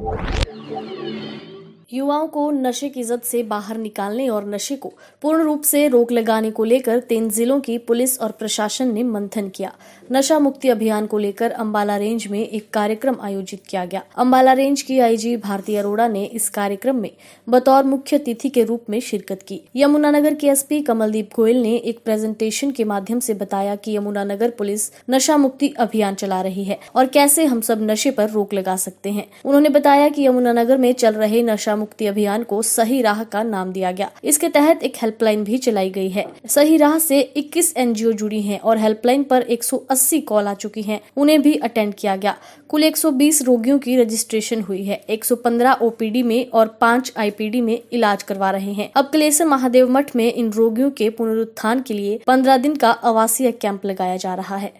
Thank you. युवाओं को नशे की जद से बाहर निकालने और नशे को पूर्ण रूप से रोक लगाने को लेकर तीन जिलों की पुलिस और प्रशासन ने मंथन किया नशा मुक्ति अभियान को लेकर अम्बाला रेंज में एक कार्यक्रम आयोजित किया गया अम्बाला रेंज की आईजी भारती अरोड़ा ने इस कार्यक्रम में बतौर मुख्य अतिथि के रूप में शिरकत की यमुनानगर के एस कमलदीप गोयल ने एक प्रेजेंटेशन के माध्यम से बताया की यमुनानगर पुलिस नशा मुक्ति अभियान चला रही है और कैसे हम सब नशे आरोप रोक लगा सकते हैं उन्होंने बताया की यमुनानगर में चल रहे नशा मुक्ति अभियान को सही राह का नाम दिया गया इसके तहत एक हेल्पलाइन भी चलाई गई है सही राह से 21 एनजीओ जुड़ी हैं और हेल्पलाइन पर 180 कॉल आ चुकी हैं उन्हें भी अटेंड किया गया कुल 120 रोगियों की रजिस्ट्रेशन हुई है 115 ओपीडी में और 5 आईपीडी में इलाज करवा रहे हैं अब कलेसर महादेव मठ में इन रोगियों के पुनरुत्थान के लिए पंद्रह दिन का आवासीय कैंप लगाया जा रहा है